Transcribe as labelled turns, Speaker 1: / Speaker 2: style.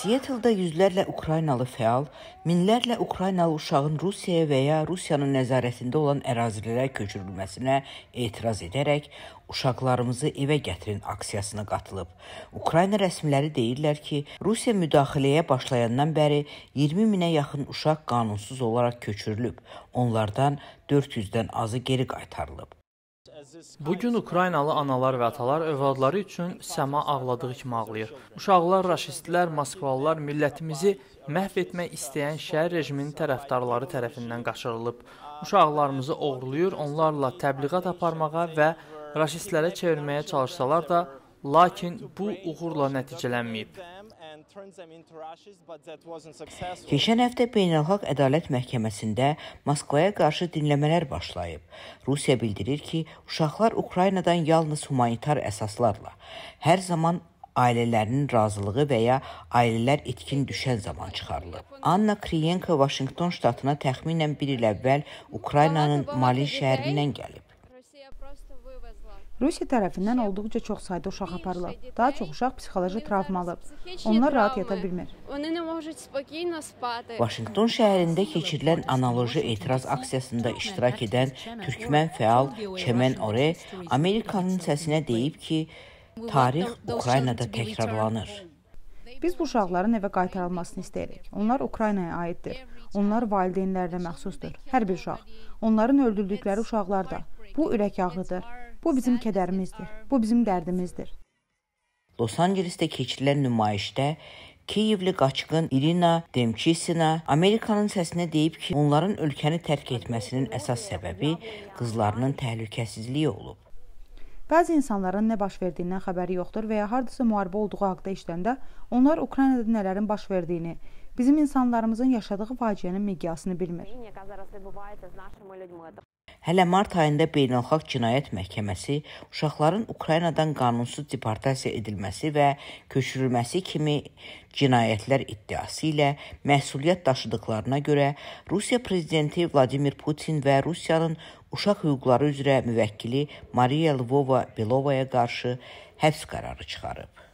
Speaker 1: Seattle-da yüzlərlə Ukraynalı fəal, minlərlə Ukraynalı uşağın Rusiyaya və ya Rusiyanın nəzarətində olan ərazilərə köçürülməsinə etiraz edərək uşaqlarımızı evə gətirin aksiyasına qatılıb. Ukrayna rəsmiləri deyirlər ki, Rusiya müdaxiləyə başlayandan bəri 20 minə yaxın uşaq qanunsuz olaraq köçürülüb. Onlardan 400-dən azı geri qaytarılıb.
Speaker 2: Bu gün Ukraynalı analar və atalar övladları üçün səma ağladığı kimi ağlayır. Uşaqlar, raşistlər, moskvalılar millətimizi məhv etmək istəyən şəhər rejiminin tərəfdarları tərəfindən qaçırılıb. Uşaqlarımızı oğurlayır, onlarla təbliğat aparmağa və raşistlərə çevirməyə çalışsalar da, lakin bu uğurla nəticələnməyib. Keçən həftə
Speaker 1: Beynəlxalq Ədalət Məhkəməsində Moskvaya qarşı dinləmələr başlayıb. Rusiya bildirir ki, uşaqlar Ukraynadan yalnız humanitar əsaslarla, hər zaman ailələrinin razılığı və ya ailələr itkin düşən zaman çıxarılıb. Anna Kriyenko Vaşinqton ştatına təxminən 1 il əvvəl Ukraynanın Malin şəhərindən gəlib.
Speaker 3: Rusiya tərəfindən olduqca çox sayda uşaq aparılıb. Daha çox uşaq psixoloji travmalı.
Speaker 1: Onlar rahat yata bilmir. Vaşinqton şəhərində keçirilən analoji etiraz aksiyasında iştirak edən türkmən fəal Çəmən Ore Amerikanın səsinə deyib ki, tarix Ukraynada təkrarlanır.
Speaker 3: Biz bu uşaqların evə qaytarılmasını istəyirik. Onlar Ukraynaya aiddir. Onlar valideynlərinə məxsusdur. Hər bir uşaq. Onların öldürdükləri uşaqlar da. Bu ürək ağrıdır. Bu bizim kədərimizdir. Bu bizim dərdimizdir.
Speaker 1: Los-Ancelesdə keçirilən nümayişdə Kiyevli qaçqın Irina Demkisina Amerikanın səsinə deyib ki, onların ölkəni tərk etməsinin əsas səbəbi qızlarının təhlükəsizliyi olub.
Speaker 3: Bəzi insanların nə baş verdiyindən xəbəri yoxdur və ya hardasa müharibə olduğu haqqında eşidəndə onlar Ukraynada nələrin baş verdiyini, bizim insanlarımızın yaşadığı faciənin miqyasını
Speaker 1: bilmir. Hələ mart ayında Beynəlxalq Cinayət Məhkəməsi uşaqların Ukraynadan qanunsuz deportasiya edilməsi və köçürülməsi kimi cinayətlər iddiası ilə məsuliyyət daşıdıqlarına görə Rusiya prezidenti Vladimir Putin və Rusiyanın uşaq hüquqları üzrə müvəkkili Mariya Lvova Belovaya qarşı həbs qərarı çıxarıb.